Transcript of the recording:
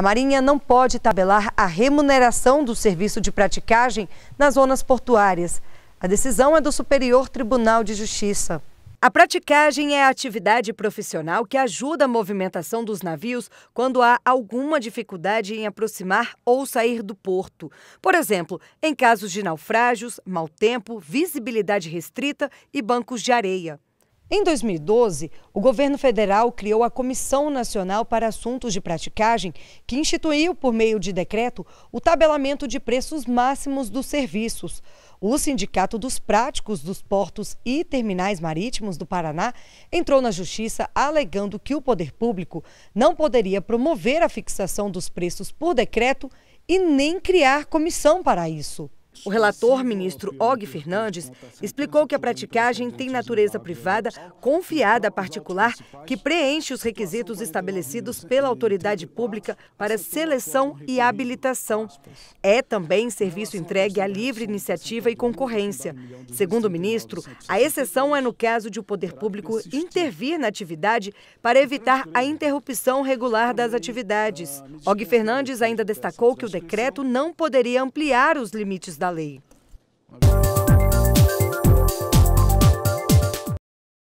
A Marinha não pode tabelar a remuneração do serviço de praticagem nas zonas portuárias. A decisão é do Superior Tribunal de Justiça. A praticagem é a atividade profissional que ajuda a movimentação dos navios quando há alguma dificuldade em aproximar ou sair do porto. Por exemplo, em casos de naufrágios, mau tempo, visibilidade restrita e bancos de areia. Em 2012, o governo federal criou a Comissão Nacional para Assuntos de Praticagem, que instituiu, por meio de decreto, o tabelamento de preços máximos dos serviços. O Sindicato dos Práticos dos Portos e Terminais Marítimos do Paraná entrou na justiça alegando que o poder público não poderia promover a fixação dos preços por decreto e nem criar comissão para isso. O relator, ministro Og Fernandes, explicou que a praticagem tem natureza privada confiada a particular que preenche os requisitos estabelecidos pela autoridade pública para seleção e habilitação. É também serviço entregue à livre iniciativa e concorrência. Segundo o ministro, a exceção é no caso de o poder público intervir na atividade para evitar a interrupção regular das atividades. Og Fernandes ainda destacou que o decreto não poderia ampliar os limites da da lei.